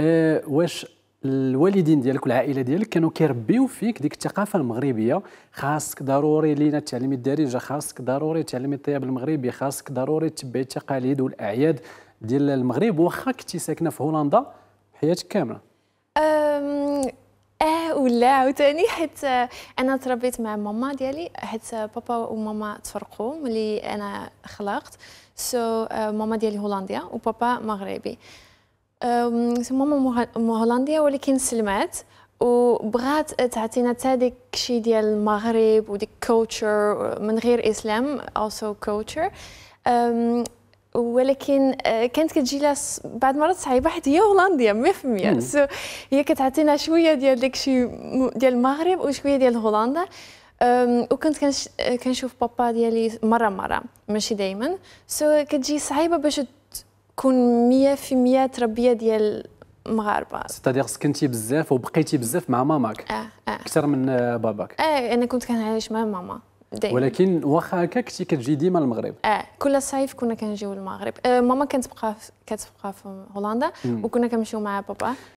آه، واش الوالدين ديالك والعائله ديالك كانوا كيربيو فيك ديك الثقافه المغربيه خاصك ضروري لينا تعلمي الدارجه خاصك ضروري تعلمي الطياب المغربي خاصك ضروري تبعي التقاليد والاعياد ديال المغرب واخا كنتي ساكنه في هولندا حياتك كامله أم... اه ولا عاوتاني حيت آه، انا تربيت مع ماما ديالي حيت آه، بابا وماما تفرقوا ملي انا خلقت سو so, ماما ديالي هولنديه وبابا مغربي ماما هولنديه ولكن سلمات وبغات تعطينا حتى ديك شي ديال المغرب وديك كولتشر من غير اسلام also كولتشر ولكن أه، كانت كتجي لها بعض المرات صعيبه حيت هي هولنديه 100% سو so هي كتعطينا شويه ديال الشيء ديال المغرب وشويه ديال هولندا وكنت كنشوف بابا ديالي مره مره ماشي دائما سو so كتجي صعيبه باش كون 100% تربيه ديال مغاربه ستادير سكنتي بزاف وبقيتي بزاف مع ماماك اه اه من باباك اه انا كنت كنعيش مع ماما دايما ولكن واخا هكا كنتي كتجي ديما المغرب اه كل صيف كنا كنجيو المغرب آه ماما كانت بقى كتبقى في هولندا وكنا كنمشيو مع بابا